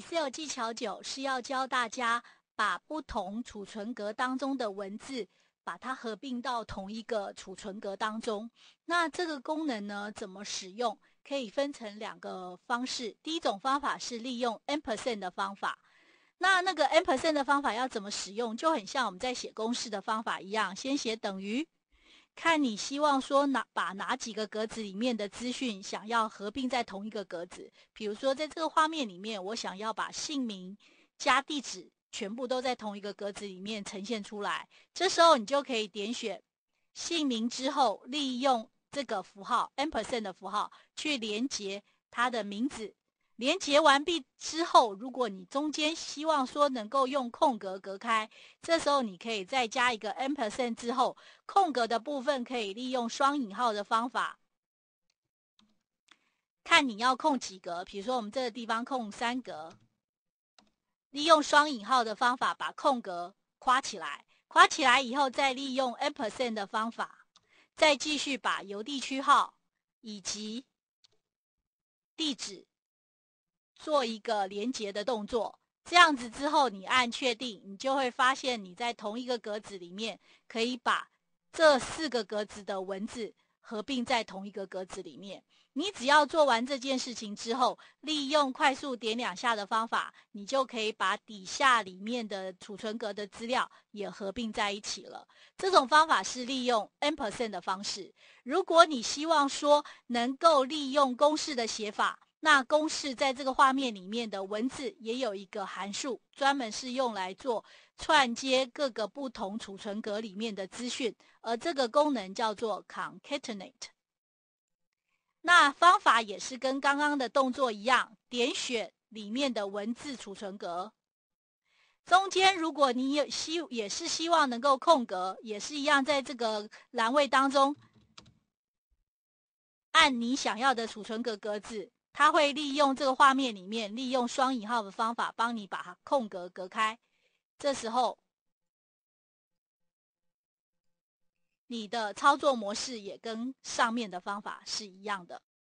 Excel 技巧九是要教大家把不同储存格当中的文字，把它合并到同一个储存格当中。那这个功能呢，怎么使用？可以分成两个方式。第一种方法是利用 ampersand 的方法。那那个 ampersand 的方法要怎么使用，就很像我们在写公式的方法一样，先写等于。看你希望说哪把哪几个格子里面的资讯想要合并在同一个格子，比如说在这个画面里面，我想要把姓名加地址全部都在同一个格子里面呈现出来，这时候你就可以点选姓名之后，利用这个符号 a m p e r s a n 的符号去连接它的名字。连接完毕之后，如果你中间希望说能够用空格隔开，这时候你可以再加一个 ampersand 之后，空格的部分可以利用双引号的方法。看你要空几格，比如说我们这个地方空三格，利用双引号的方法把空格夸起来，夸起来以后再利用 ampersand 的方法，再继续把邮地区号以及地址。做一个连接的动作，这样子之后，你按确定，你就会发现你在同一个格子里面，可以把这四个格子的文字合并在同一个格子里面。你只要做完这件事情之后，利用快速点两下的方法，你就可以把底下里面的储存格的资料也合并在一起了。这种方法是利用 n m p e r c e n t 的方式。如果你希望说能够利用公式的写法，那公式在这个画面里面的文字也有一个函数，专门是用来做串接各个不同储存格里面的资讯，而这个功能叫做 concatenate。那方法也是跟刚刚的动作一样，点选里面的文字储存格，中间如果你有希也是希望能够空格，也是一样，在这个栏位当中按你想要的储存格格子。它会利用这个画面里面，利用双引号的方法，帮你把空格隔开。这时候，你的操作模式也跟上面的方法是一样的。